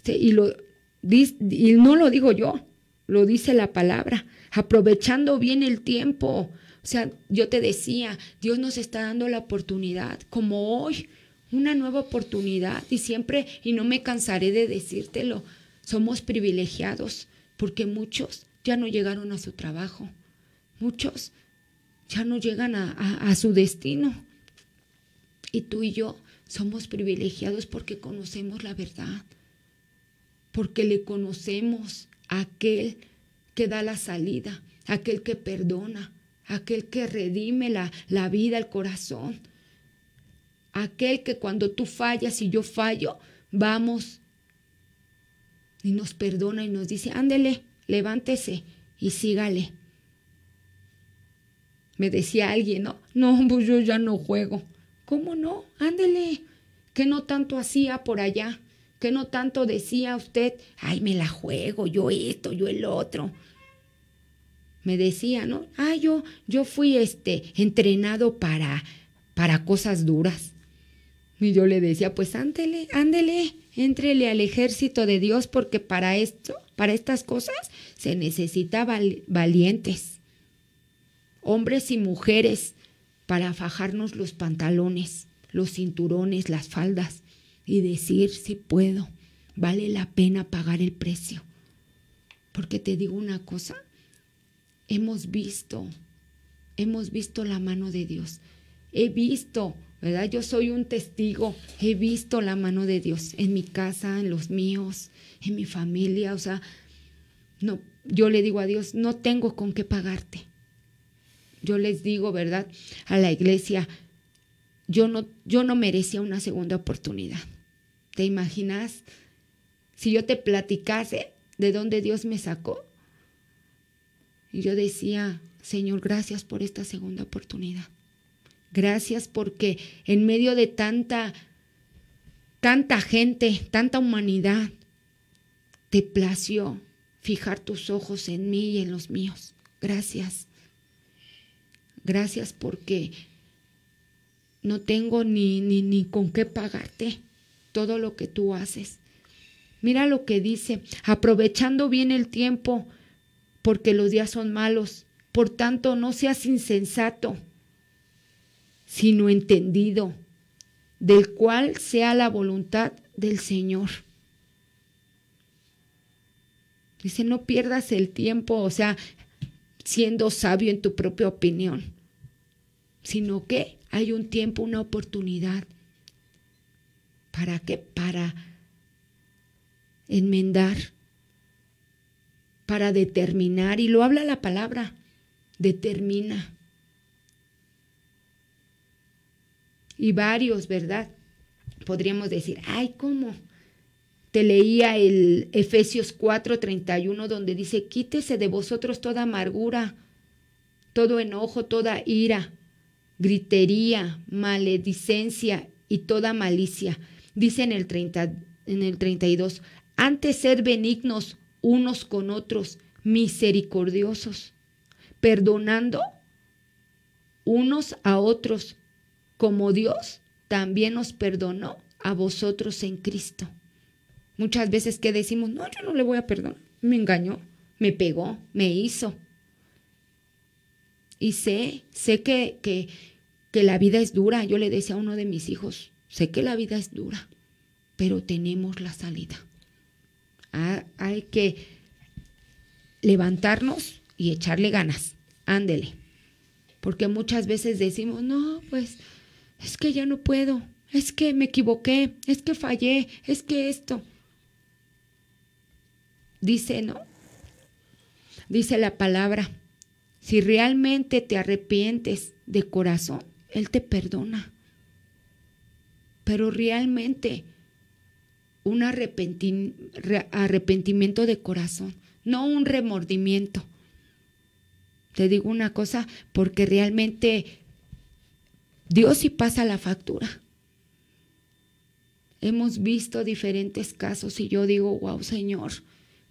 y, lo, y no lo digo yo, lo dice la palabra, aprovechando bien el tiempo. O sea, yo te decía, Dios nos está dando la oportunidad, como hoy, una nueva oportunidad y siempre, y no me cansaré de decírtelo, somos privilegiados porque muchos ya no llegaron a su trabajo, muchos ya no llegan a, su destino. Y tú y yo somos privilegiados porque conocemos la verdad, porque le conocemos, aquel que da la salida, aquel que perdona, aquel que redime la, vida, el corazón, aquel que cuando tú fallas y yo fallo, vamos y nos perdona y nos dice, ándele, levántese y sígale. Me decía alguien, no, no, pues yo ya no juego. ¿Cómo no? Ándele, que no tanto hacía por allá que no tanto decía usted, ay, me la juego, yo esto, yo el otro? Me decía, ¿no? Ah, yo, yo fui este, entrenado para, para cosas duras. Y yo le decía, pues ándele, ándele, éntrele al ejército de Dios, porque para esto, para estas cosas, se necesitaban valientes, hombres y mujeres, para fajarnos los pantalones, los cinturones, las faldas y decir si puedo, vale la pena pagar el precio. Porque te digo una cosa, hemos visto, hemos visto la mano de Dios, he visto, ¿verdad? Yo soy un testigo, he visto la mano de Dios en mi casa, en los míos, en mi familia, o sea, no, yo le digo a Dios, no tengo con qué pagarte. Yo les digo, ¿verdad? A la iglesia, yo no, yo no merecía una segunda oportunidad. ¿Te imaginas si yo te platicase de dónde Dios me sacó? Y yo decía, Señor, gracias por esta segunda oportunidad. Gracias porque en medio de tanta, tanta gente, tanta humanidad, te plació fijar tus ojos en mí y en los míos. Gracias. Gracias porque no tengo ni, ni, ni con qué pagarte todo lo que tú haces. Mira lo que dice, aprovechando bien el tiempo, porque los días son malos. Por tanto, no seas insensato, sino entendido, del cual sea la voluntad del Señor. Dice, no pierdas el tiempo, o sea, siendo sabio en tu propia opinión, sino que hay un tiempo, una oportunidad ¿Para qué? Para enmendar, para determinar, y lo habla la palabra, determina. Y varios, ¿verdad? Podríamos decir, ay, ¿cómo? Te leía el Efesios 4:31 donde dice, quítese de vosotros toda amargura, todo enojo, toda ira, gritería, maledicencia y toda malicia Dice en el, 30, en el 32, antes ser benignos unos con otros, misericordiosos, perdonando unos a otros, como Dios también nos perdonó a vosotros en Cristo. Muchas veces que decimos, no, yo no le voy a perdonar, me engañó, me pegó, me hizo. Y sé, sé que, que la vida es dura. Yo le decía a uno de mis hijos, Sé que la vida es dura, pero tenemos la salida. Ah, hay que levantarnos y echarle ganas. Ándele. Porque muchas veces decimos, no, pues es que ya no puedo, es que me equivoqué, es que fallé, es que esto. Dice, ¿no? Dice la palabra, si realmente te arrepientes de corazón, Él te perdona pero realmente un arrepentimiento de corazón, no un remordimiento. Te digo una cosa, porque realmente Dios sí pasa la factura. Hemos visto diferentes casos y yo digo, wow, Señor,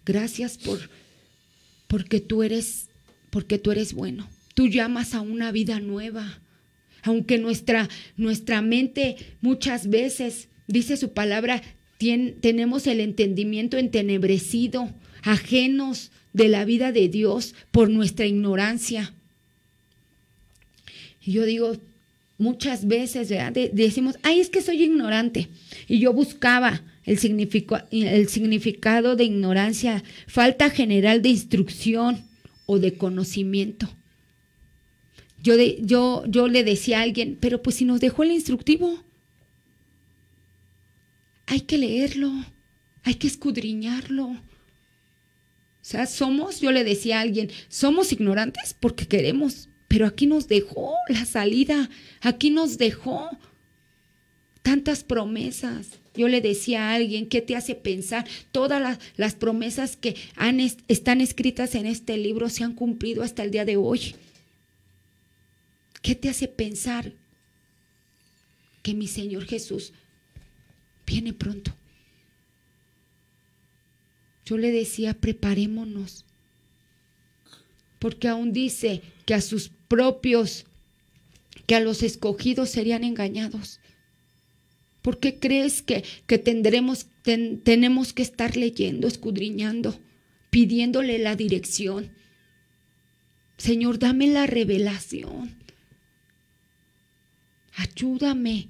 gracias por porque tú eres porque tú eres bueno. Tú llamas a una vida nueva aunque nuestra, nuestra mente muchas veces, dice su palabra, tenemos el entendimiento entenebrecido, ajenos de la vida de Dios por nuestra ignorancia. Y yo digo, muchas veces decimos, ay, es que soy ignorante. Y yo buscaba el significado de ignorancia, falta general de instrucción o de conocimiento. Yo, yo, le decía a alguien, pero pues si nos dejó el instructivo, hay que leerlo, hay que escudriñarlo. O sea, somos, yo le decía a alguien, somos ignorantes porque queremos, pero aquí nos dejó la salida, aquí nos dejó tantas promesas. Yo le decía a alguien, ¿qué te hace pensar? Todas las, las promesas que han, están escritas en este libro se han cumplido hasta el día de hoy. ¿Qué te hace pensar que mi Señor Jesús viene pronto? Yo le decía, preparémonos, porque aún dice que a sus propios, que a los escogidos serían engañados. ¿Por qué crees que, que tendremos, tenemos que estar leyendo, escudriñando, pidiéndole la dirección? Señor, dame la revelación ayúdame.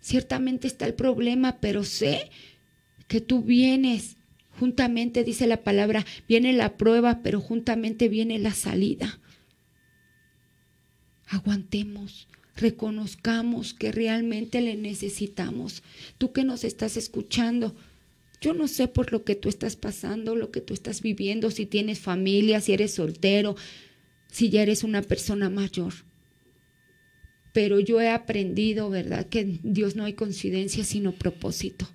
Ciertamente está el problema, pero sé que tú vienes. Juntamente dice la palabra, viene la prueba, pero juntamente viene la salida. Aguantemos, reconozcamos que realmente le necesitamos. Tú que nos estás escuchando, yo no sé por lo que tú estás pasando, lo que tú estás viviendo, si tienes familia, si eres soltero, si ya eres una persona mayor pero yo he aprendido, ¿verdad?, que en Dios no hay coincidencia, sino propósito.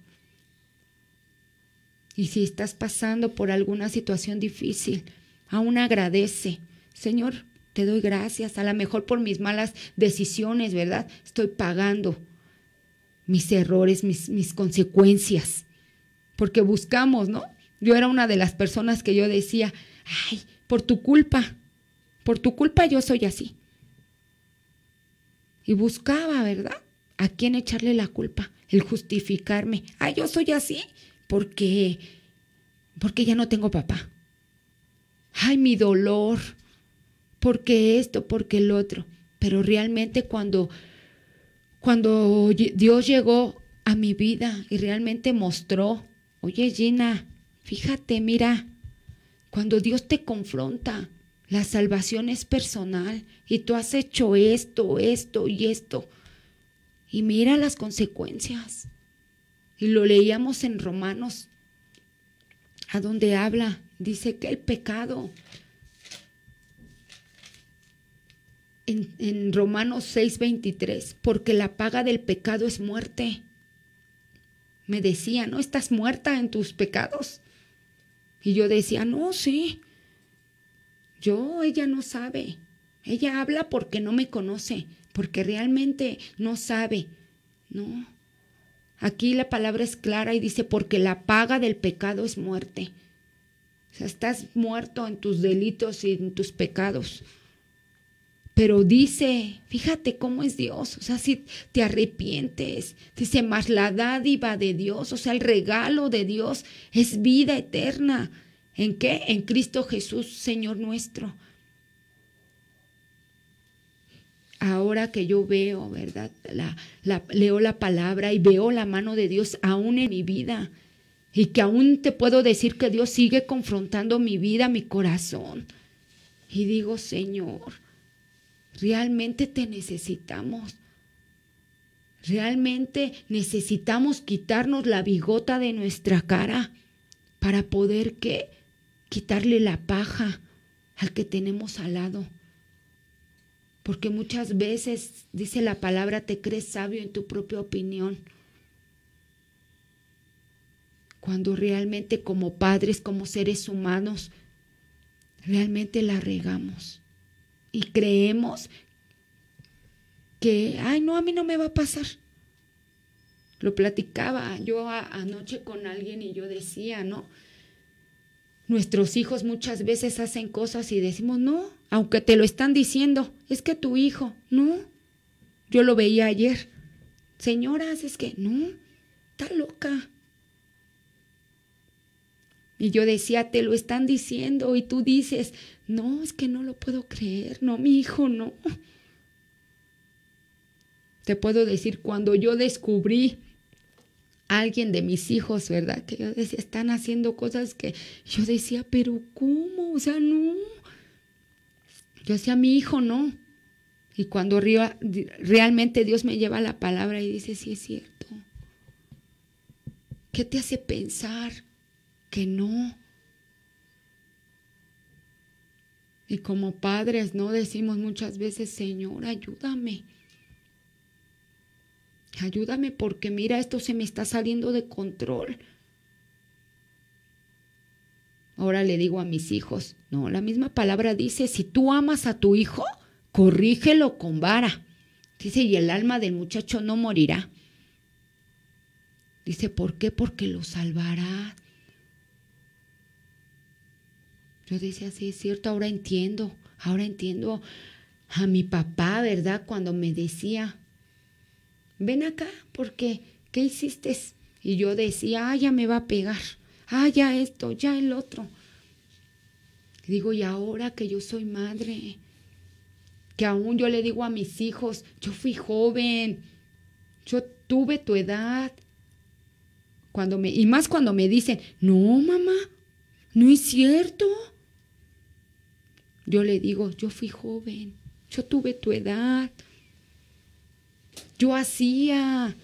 Y si estás pasando por alguna situación difícil, aún agradece. Señor, te doy gracias, a lo mejor por mis malas decisiones, ¿verdad? Estoy pagando mis errores, mis, mis consecuencias, porque buscamos, ¿no? Yo era una de las personas que yo decía, ay, por tu culpa, por tu culpa yo soy así y buscaba, ¿verdad? ¿A quién echarle la culpa? El justificarme. Ay, ah, yo soy así porque porque ya no tengo papá. Ay, mi dolor. Porque esto, porque el otro. Pero realmente cuando cuando Dios llegó a mi vida y realmente mostró, oye Gina, fíjate, mira, cuando Dios te confronta, la salvación es personal y tú has hecho esto, esto y esto. Y mira las consecuencias. Y lo leíamos en Romanos, a donde habla, dice que el pecado, en, en Romanos 6:23, porque la paga del pecado es muerte. Me decía, ¿no? Estás muerta en tus pecados. Y yo decía, no, sí. Yo, ella no sabe. Ella habla porque no me conoce, porque realmente no sabe. No. Aquí la palabra es clara y dice, porque la paga del pecado es muerte. O sea, estás muerto en tus delitos y en tus pecados. Pero dice, fíjate cómo es Dios, o sea, si te arrepientes, dice, más la dádiva de Dios, o sea, el regalo de Dios es vida eterna. ¿En qué? En Cristo Jesús, Señor nuestro. Ahora que yo veo, ¿verdad? La, la, leo la palabra y veo la mano de Dios aún en mi vida. Y que aún te puedo decir que Dios sigue confrontando mi vida, mi corazón. Y digo, Señor, realmente te necesitamos. Realmente necesitamos quitarnos la bigota de nuestra cara para poder que quitarle la paja al que tenemos al lado. Porque muchas veces, dice la palabra, te crees sabio en tu propia opinión. Cuando realmente como padres, como seres humanos, realmente la regamos. Y creemos que, ay, no, a mí no me va a pasar. Lo platicaba yo anoche con alguien y yo decía, ¿no? Nuestros hijos muchas veces hacen cosas y decimos, no, aunque te lo están diciendo, es que tu hijo, no. Yo lo veía ayer. Señoras, es que no, está loca. Y yo decía, te lo están diciendo y tú dices, no, es que no lo puedo creer, no, mi hijo, no. Te puedo decir, cuando yo descubrí alguien de mis hijos, ¿verdad? Que están haciendo cosas que yo decía, pero ¿cómo? O sea, no. Yo decía, mi hijo no. Y cuando realmente Dios me lleva la palabra y dice, sí es cierto. ¿Qué te hace pensar que no? Y como padres, ¿no? Decimos muchas veces, Señor, ayúdame. Ayúdame porque mira, esto se me está saliendo de control. Ahora le digo a mis hijos, no, la misma palabra dice, si tú amas a tu hijo, corrígelo con vara. Dice, y el alma del muchacho no morirá. Dice, ¿por qué? Porque lo salvará. Yo decía, sí, es cierto, ahora entiendo, ahora entiendo a mi papá, ¿verdad? Cuando me decía, ven acá, porque, ¿qué hiciste? Y yo decía, ah, ya me va a pegar, ah, ya esto, ya el otro. digo, y ahora que yo soy madre, que aún yo le digo a mis hijos, yo fui joven, yo tuve tu edad. Cuando me, y más cuando me dicen, no, mamá, no es cierto. Yo le digo, yo fui joven, yo tuve tu edad, yo hacía?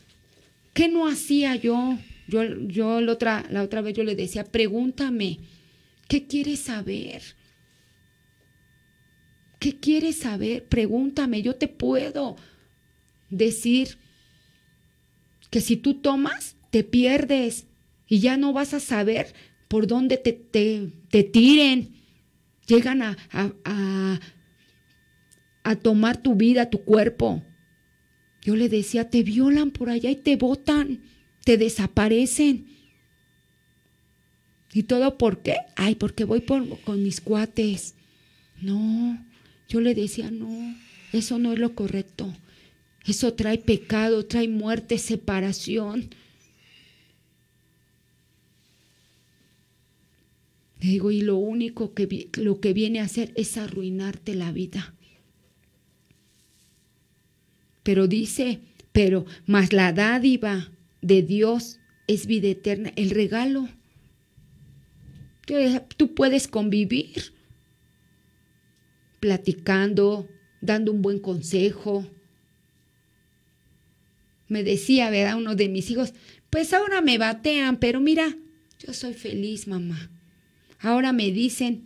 ¿Qué no hacía yo? Yo, yo la, otra, vez yo le decía, pregúntame, ¿qué quieres saber? ¿Qué quieres saber? Pregúntame, yo te puedo decir que si tú tomas, te pierdes y ya no vas a saber por dónde te, te, tiren. Llegan a, a tomar tu vida, tu cuerpo. Yo le decía, te violan por allá y te botan, te desaparecen. ¿Y todo por qué? Ay, porque voy con mis cuates. No, yo le decía, no, eso no es lo correcto. Eso trae pecado, trae muerte, separación. Le digo, y lo único que lo que viene a hacer es arruinarte la vida. Pero dice, pero más la dádiva de Dios es vida eterna, el regalo. tú puedes convivir platicando, dando un buen consejo. Me decía, ¿verdad? Uno de mis hijos, pues ahora me batean, pero mira, yo soy feliz, mamá. Ahora me dicen,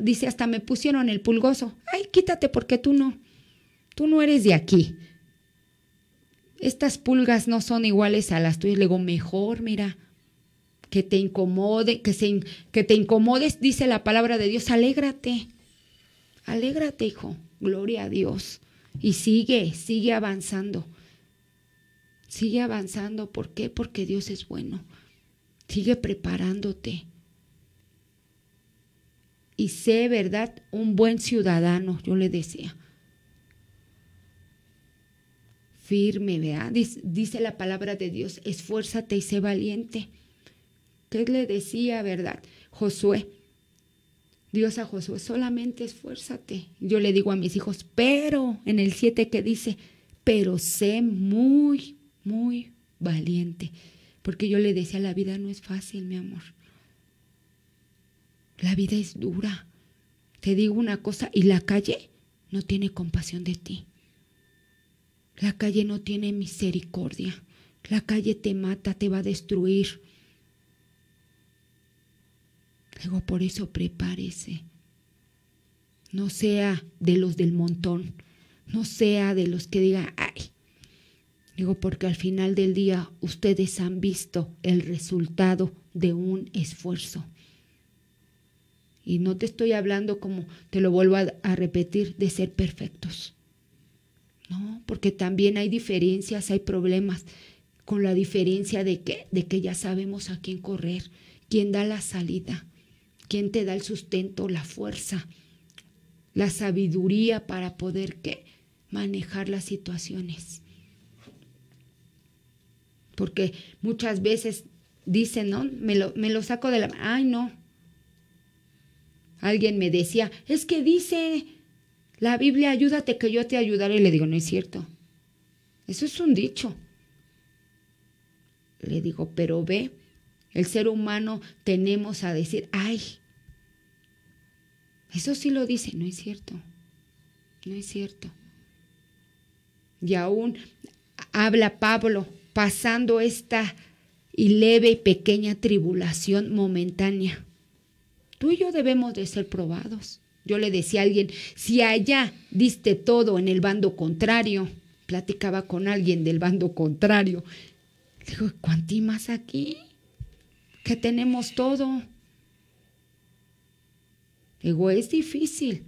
dice, hasta me pusieron el pulgoso. Ay, quítate porque tú no, tú no eres de aquí estas pulgas no son iguales a las tuyas. Le digo, mejor, mira, que te incomode, que, te incomodes, dice la palabra de Dios, alégrate, alégrate, hijo, gloria a Dios. Y sigue, sigue avanzando, sigue avanzando. ¿Por qué? Porque Dios es bueno. Sigue preparándote. Y sé, ¿verdad? Un buen ciudadano, yo le decía. firme, ¿verdad? Dice, la palabra de Dios, esfuérzate y sé valiente. ¿Qué le decía, verdad? Josué. Dios a Josué, solamente esfuérzate. Yo le digo a mis hijos, pero en el 7 que dice, pero sé muy, muy valiente. Porque yo le decía, la vida no es fácil, mi amor. La vida es dura. Te digo una cosa, y la calle no tiene compasión de ti. La calle no tiene misericordia. La calle te mata, te va a destruir. Digo, por eso prepárese. No sea de los del montón. No sea de los que digan, ay. Digo, porque al final del día ustedes han visto el resultado de un esfuerzo. Y no te estoy hablando como, te lo vuelvo a repetir, de ser perfectos. ¿no? Porque también hay diferencias, hay problemas con la diferencia de que, de que ya sabemos a quién correr, quién da la salida, quién te da el sustento, la fuerza, la sabiduría para poder ¿qué? manejar las situaciones. Porque muchas veces dicen, ¿no? Me lo, me lo saco de la... Ay, no. Alguien me decía, es que dice, la Biblia, ayúdate que yo te ayudaré. Y le digo, no es cierto. Eso es un dicho. Le digo, pero ve, el ser humano tenemos a decir, ay, eso sí lo dice, no es cierto. No es cierto. Y aún habla Pablo, pasando esta y leve y pequeña tribulación momentánea. Tú y yo debemos de ser probados. Yo le decía a alguien, si allá diste todo en el bando contrario, platicaba con alguien del bando contrario. Digo, ¿cuántimas más aquí? Que tenemos todo. Digo, es difícil,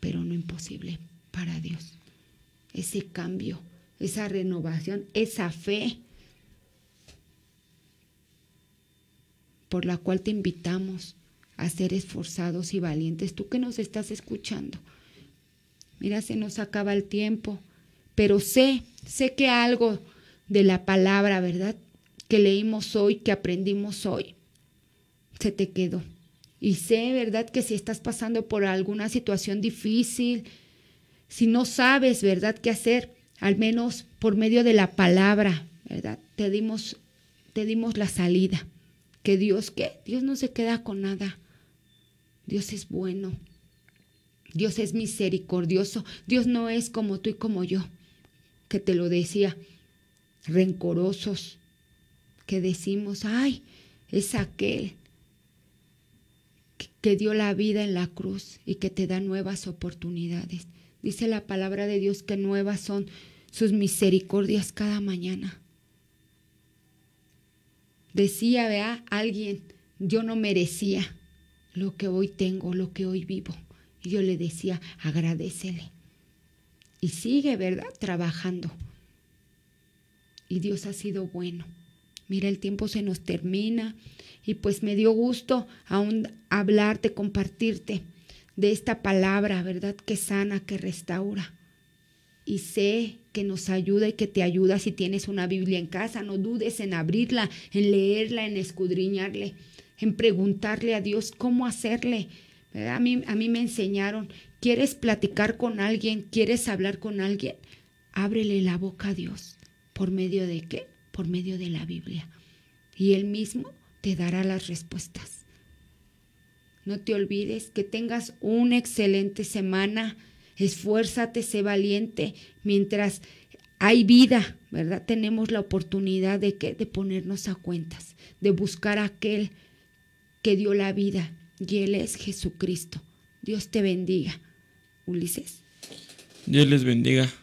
pero no imposible para Dios. Ese cambio, esa renovación, esa fe por la cual te invitamos a ser esforzados y valientes. Tú que nos estás escuchando. Mira, se nos acaba el tiempo, pero sé, sé que algo de la palabra, ¿verdad? Que leímos hoy, que aprendimos hoy, se te quedó. Y sé, ¿verdad? Que si estás pasando por alguna situación difícil, si no sabes, ¿verdad? ¿Qué hacer? Al menos por medio de la palabra, ¿verdad? Te dimos, te dimos la salida. Que Dios, ¿qué? Dios no se queda con nada. Dios es bueno, Dios es misericordioso, Dios no es como tú y como yo, que te lo decía, rencorosos, que decimos, ay, es aquel que dio la vida en la cruz y que te da nuevas oportunidades. Dice la palabra de Dios que nuevas son sus misericordias cada mañana. Decía, vea, alguien, yo no merecía, lo que hoy tengo, lo que hoy vivo. Y yo le decía, agradecele. Y sigue, ¿verdad? Trabajando. Y Dios ha sido bueno. Mira, el tiempo se nos termina y pues me dio gusto aún hablarte, compartirte de esta palabra, ¿verdad? Que sana, que restaura. Y sé que nos ayuda y que te ayuda si tienes una Biblia en casa. No dudes en abrirla, en leerla, en escudriñarle en preguntarle a Dios cómo hacerle. A mí, a mí me enseñaron, ¿quieres platicar con alguien? ¿Quieres hablar con alguien? Ábrele la boca a Dios. ¿Por medio de qué? Por medio de la Biblia. Y Él mismo te dará las respuestas. No te olvides que tengas una excelente semana. Esfuérzate, sé valiente. Mientras hay vida, ¿verdad? Tenemos la oportunidad de, qué? de ponernos a cuentas, de buscar aquel que dio la vida y Él es Jesucristo. Dios te bendiga. Ulises. Dios les bendiga.